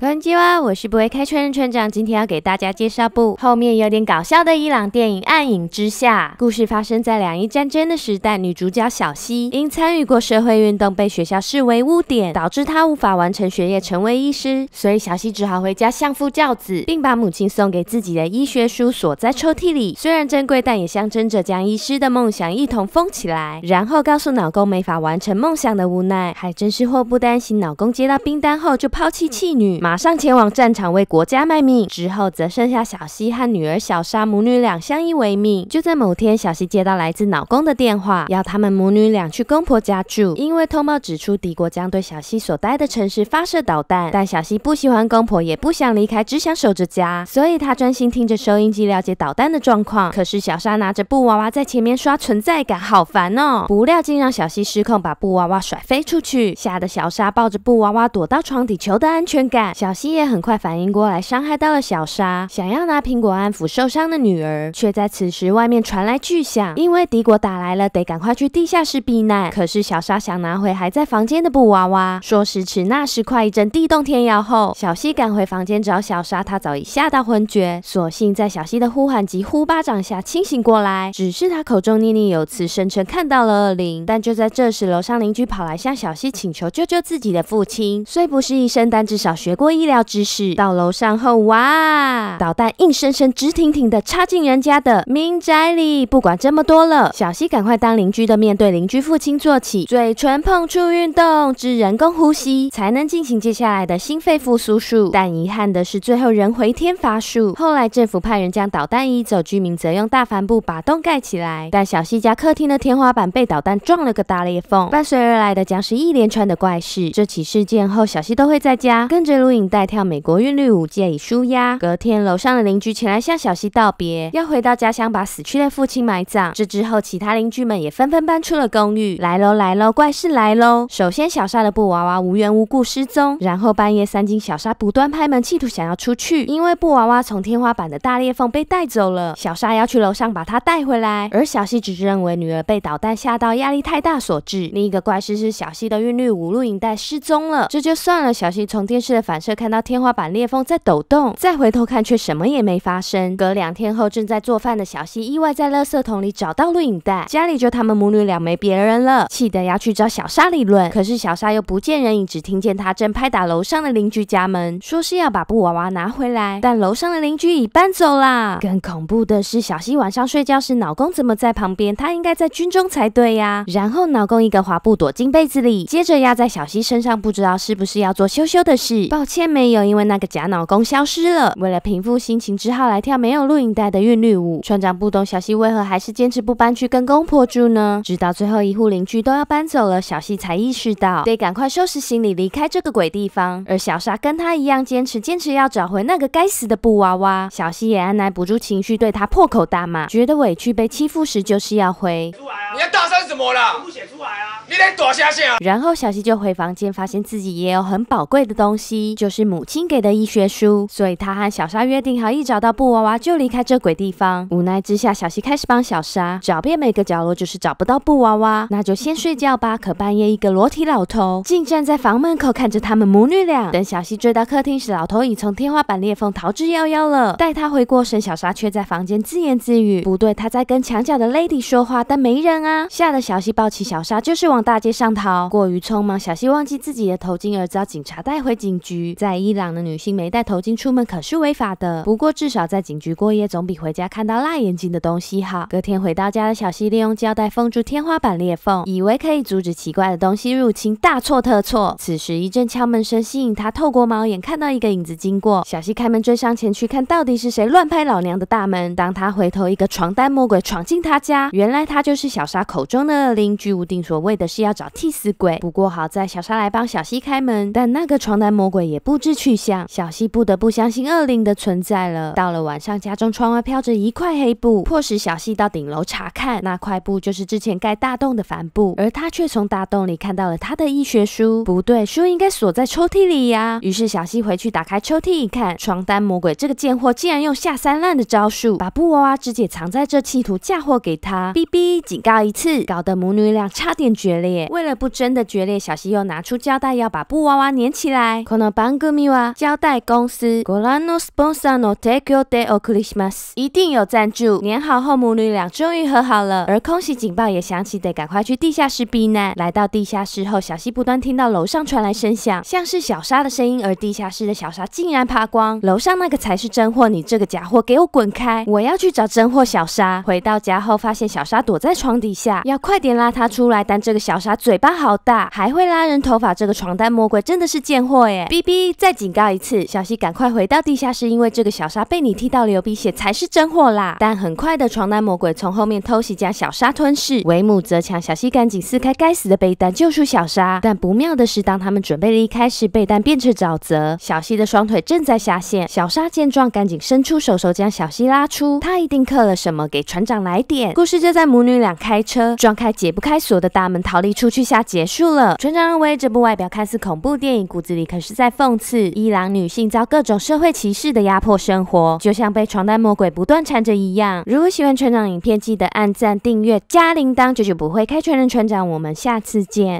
关机哇，我是不会开的船长。今天要给大家介绍部后面有点搞笑的伊朗电影《暗影之下》。故事发生在两伊战争的时代，女主角小西因参与过社会运动，被学校视为污点，导致她无法完成学业，成为医师。所以小西只好回家相夫教子，并把母亲送给自己的医学书锁在抽屉里。虽然珍贵，但也象征着将医师的梦想一同封起来。然后告诉老公没法完成梦想的无奈，还真是祸不单行。老公接到订单后就抛弃弃女。马上前往战场为国家卖命，之后则剩下小西和女儿小沙母女俩相依为命。就在某天，小西接到来自老公的电话，要他们母女俩去公婆家住，因为通报指出敌国将对小西所待的城市发射导弹。但小西不喜欢公婆，也不想离开，只想守着家，所以她专心听着收音机了解导弹的状况。可是小沙拿着布娃娃在前面刷存在感，好烦哦！不料竟让小西失控，把布娃娃甩飞出去，吓得小沙抱着布娃娃躲到床底求得安全感。小西也很快反应过来，伤害到了小沙，想要拿苹果安抚受伤的女儿，却在此时外面传来巨响，因为敌国打来了，得赶快去地下室避难。可是小沙想拿回还在房间的布娃娃。说时迟，那时快，一阵地动天摇后，小西赶回房间找小沙，他早已吓到昏厥，索性在小西的呼喊及呼巴掌下清醒过来。只是他口中念念有词，声称看到了恶灵。但就在这时，楼上邻居跑来向小西请求救救自己的父亲，虽不是医生，但至少学过。医疗知识到楼上后，哇！导弹硬生生直挺挺的插进人家的民宅里。不管这么多了，小西赶快当邻居的面对邻居父亲做起嘴唇碰触运动，之人工呼吸，才能进行接下来的心肺复苏术。但遗憾的是，最后人回天乏术。后来政府派人将导弹移走，居民则用大帆布把洞盖起来。但小西家客厅的天花板被导弹撞了个大裂缝，伴随而来的将是一连串的怪事。这起事件后，小西都会在家跟着录影。带跳美国韵律舞借以舒压。隔天，楼上的邻居前来向小西道别，要回到家乡把死去的父亲埋葬。这之后，其他邻居们也纷纷搬出了公寓。来喽，来喽，怪事来喽！首先，小沙的布娃娃无缘无故失踪。然后半夜三更，小沙不断拍门企图想要出去，因为布娃娃从天花板的大裂缝被带走了。小沙要去楼上把它带回来，而小西只认为女儿被导弹吓到压力太大所致。另一个怪事是小西的韵律舞录影带失踪了。这就算了，小西从电视的反射。看到天花板裂缝在抖动，再回头看却什么也没发生。隔两天后，正在做饭的小西意外在垃圾桶里找到录影带，家里就他们母女俩没别人了，气得要去找小沙理论，可是小沙又不见人影，只听见他正拍打楼上的邻居家门，说是要把布娃娃拿回来，但楼上的邻居已搬走啦。更恐怖的是，小西晚上睡觉时，老公怎么在旁边？他应该在军中才对呀。然后老公一个滑步躲进被子里，接着压在小西身上，不知道是不是要做羞羞的事，抱。却没有，因为那个假脑公消失了。为了平复心情，只好来跳没有录音带的韵律舞。船长不懂小西为何还是坚持不搬去跟公婆住呢？直到最后一户邻居都要搬走了，小西才意识到得赶快收拾行李离开这个鬼地方。而小沙跟他一样坚持，坚持要找回那个该死的布娃娃。小西也按捺不住情绪，对他破口大骂，觉得委屈被欺负时就是要回。你要大声什么了？不写出来啊！你连大声写啊！然后小西就回房间，发现自己也有很宝贵的东西，就是母亲给的医学书。所以他和小沙约定好，一找到布娃娃就离开这鬼地方。无奈之下，小西开始帮小沙找遍每个角落，就是找不到布娃娃，那就先睡觉吧。可半夜，一个裸体老头竟站在房门口看着他们母女俩。等小西追到客厅时，老头已从天花板裂缝逃之夭夭了。待他回过神，小沙却在房间自言自语：“不对，他在跟墙角的 lady 说话，但没人啊。”吓得小西抱起小沙，就是往大街上逃。过于匆忙，小西忘记自己的头巾，而遭警察带回警局。在伊朗的女性没戴头巾出门可是违法的。不过至少在警局过夜总比回家看到辣眼睛的东西好。隔天回到家的小西，利用胶带封住天花板裂缝，以为可以阻止奇怪的东西入侵，大错特错。此时一阵敲门声吸引他透过猫眼看到一个影子经过。小西开门追上前去，看到底是谁乱拍老娘的大门。当他回头，一个床单魔鬼闯进他家。原来他就是小。莎口中的恶灵居无定所，为的是要找替死鬼。不过好在小沙来帮小西开门，但那个床单魔鬼也不知去向。小西不得不相信恶灵的存在了。到了晚上，家中窗外飘着一块黑布，迫使小西到顶楼查看。那块布就是之前盖大洞的帆布，而他却从大洞里看到了他的医学书。不对，书应该锁在抽屉里呀。于是小西回去打开抽屉一看，床单魔鬼这个贱货竟然用下三滥的招数，把布娃娃直接藏在这，企图嫁祸给他。哔哔警告。一次搞得母女俩差点决裂，为了不真的决裂，小西又拿出胶带要把布娃娃粘起来。この番組帮胶带公司一定有赞助。粘好后母女俩终于和好了，而空袭警报也响起，得赶快去地下室避难。来到地下室后，小西不断听到楼上传来声响，像是小沙的声音。而地下室的小沙竟然爬光，楼上那个才是真货，你这个假货给我滚开！我要去找真货小沙。回到家后发现小沙躲在床底。一下要快点拉他出来，但这个小沙嘴巴好大，还会拉人头发，这个床单魔鬼真的是贱货哎！哔哔，再警告一次，小西赶快回到地下室，因为这个小沙被你踢到流鼻血才是真货啦！但很快的，床单魔鬼从后面偷袭将小沙吞噬，为母则强，小西赶紧撕开该死的被单救出小沙，但不妙的是，当他们准备离开时，被单变成沼泽，小西的双腿正在下陷，小沙见状赶紧伸出手手将小西拉出，他一定刻了什么给船长来点。故事就在母女俩开。车撞开解不开锁的大门，逃离出去下结束了。船长认为这部外表看似恐怖电影，骨子里可是在讽刺伊朗女性遭各种社会歧视的压迫生活，就像被床单魔鬼不断缠着一样。如果喜欢船长影片，记得按赞、订阅、加铃铛，久久不会开。船人船长，我们下次见。